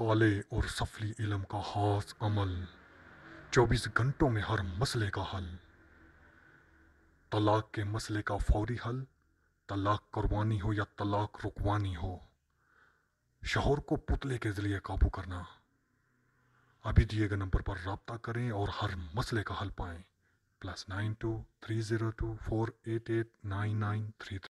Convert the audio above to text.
काले और सफली इलम का खास अमल चौबीस घंटों में हर मसले का हल तलाक के मसले का फौरी हल तलाक करवानी हो या तलाक रुकवानी हो शहर को पुतले के ज़रिए काबू करना अभी दिए गए नंबर पर रबता करें और हर मसले का हल पाएं plus nine two three zero two four eight eight nine nine three